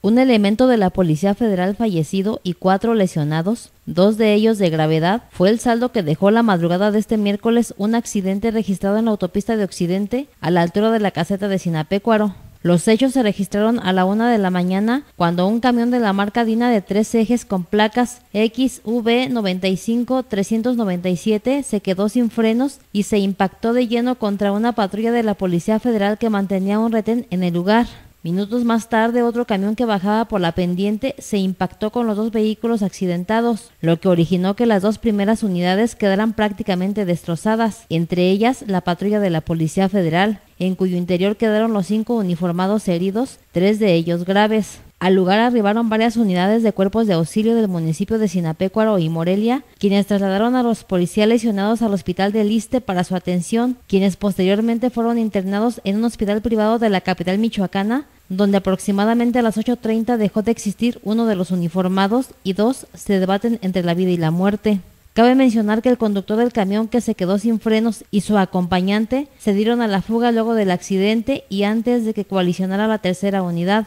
un elemento de la Policía Federal fallecido y cuatro lesionados, dos de ellos de gravedad, fue el saldo que dejó la madrugada de este miércoles un accidente registrado en la autopista de Occidente a la altura de la caseta de Sinapecuaro. Los hechos se registraron a la una de la mañana cuando un camión de la marca Dina de tres ejes con placas XV95-397 se quedó sin frenos y se impactó de lleno contra una patrulla de la Policía Federal que mantenía un retén en el lugar. Minutos más tarde, otro camión que bajaba por la pendiente se impactó con los dos vehículos accidentados, lo que originó que las dos primeras unidades quedaran prácticamente destrozadas, entre ellas la patrulla de la Policía Federal, en cuyo interior quedaron los cinco uniformados heridos, tres de ellos graves. Al lugar arribaron varias unidades de cuerpos de auxilio del municipio de Sinapecuaro y Morelia, quienes trasladaron a los policías lesionados al hospital de Liste para su atención, quienes posteriormente fueron internados en un hospital privado de la capital michoacana, donde aproximadamente a las 8.30 dejó de existir uno de los uniformados y dos se debaten entre la vida y la muerte. Cabe mencionar que el conductor del camión que se quedó sin frenos y su acompañante se dieron a la fuga luego del accidente y antes de que coalicionara la tercera unidad.